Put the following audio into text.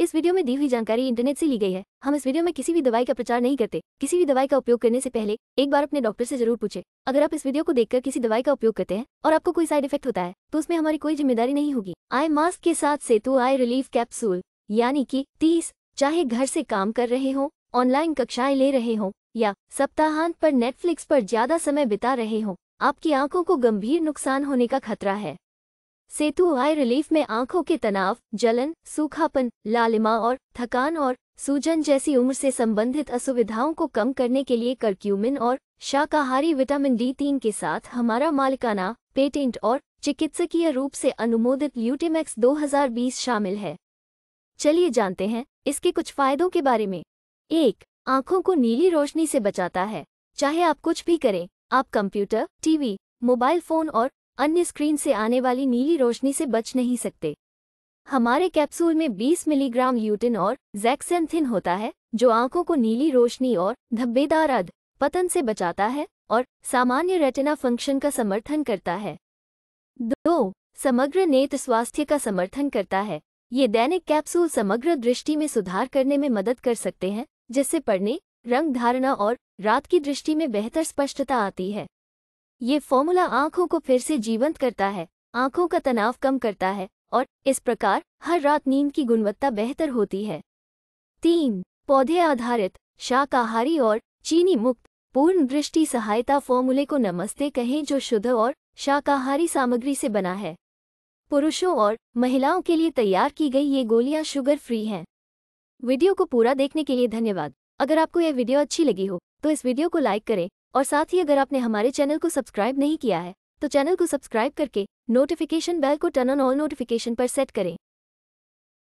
इस वीडियो में दी हुई जानकारी इंटरनेट से ली गई है हम इस वीडियो में किसी भी दवाई का प्रचार नहीं करते किसी भी दवाई का उपयोग करने से पहले एक बार अपने डॉक्टर से जरूर पूछे अगर आप इस वीडियो को देखकर किसी दवाई का उपयोग करते हैं और आपको कोई साइड इफेक्ट होता है तो उसमें हमारी कोई जिम्मेदारी नहीं होगी आई मास्क के साथ सेतु आई रिलीफ कैप्सूल यानी की तीस चाहे घर से काम कर रहे हो ऑनलाइन कक्षाएं ले रहे हो या सप्ताहांत पर नेटफ्लिक्स पर ज्यादा समय बिता रहे हो आपकी आंखों को गंभीर नुकसान होने का खतरा है सेतु आई रिलीफ में आंखों के तनाव जलन सूखापन लालिमा और थकान और सूजन जैसी उम्र से संबंधित असुविधाओं को कम करने के लिए करक्यूमिन और शाकाहारी विटामिन डी तीन के साथ हमारा मालिकाना पेटेंट और चिकित्सकीय रूप से अनुमोदित ल्यूटेमैक्स 2020 शामिल है चलिए जानते हैं इसके कुछ फायदों के बारे में एक आंखों को नीली रोशनी से बचाता है चाहे आप कुछ भी करें आप कंप्यूटर टीवी मोबाइल फोन और अन्य स्क्रीन से आने वाली नीली रोशनी से बच नहीं सकते हमारे कैप्सूल में 20 मिलीग्राम यूटिन और जैक्सेंथिन होता है जो आंखों को नीली रोशनी और धब्बेदार अध पतन से बचाता है और सामान्य रेटिना फंक्शन का समर्थन करता है दो समग्र नेत्र स्वास्थ्य का समर्थन करता है ये दैनिक कैप्सूल समग्र दृष्टि में सुधार करने में मदद कर सकते हैं जिससे पढ़ने रंग धारणा और रात की दृष्टि में बेहतर स्पष्टता आती है ये फॉर्मूला आंखों को फिर से जीवंत करता है आंखों का तनाव कम करता है और इस प्रकार हर रात नींद की गुणवत्ता बेहतर होती है तीन पौधे आधारित शाकाहारी और चीनी मुक्त पूर्ण दृष्टि सहायता फॉर्मूले को नमस्ते कहें जो शुद्ध और शाकाहारी सामग्री से बना है पुरुषों और महिलाओं के लिए तैयार की गई ये गोलियां शुगर फ्री हैं वीडियो को पूरा देखने के लिए धन्यवाद अगर आपको यह वीडियो अच्छी लगी हो तो इस वीडियो को लाइक करें और साथ ही अगर आपने हमारे चैनल को सब्सक्राइब नहीं किया है तो चैनल को सब्सक्राइब करके नोटिफिकेशन बेल को टर्न ऑन ऑल नोटिफिकेशन पर सेट करें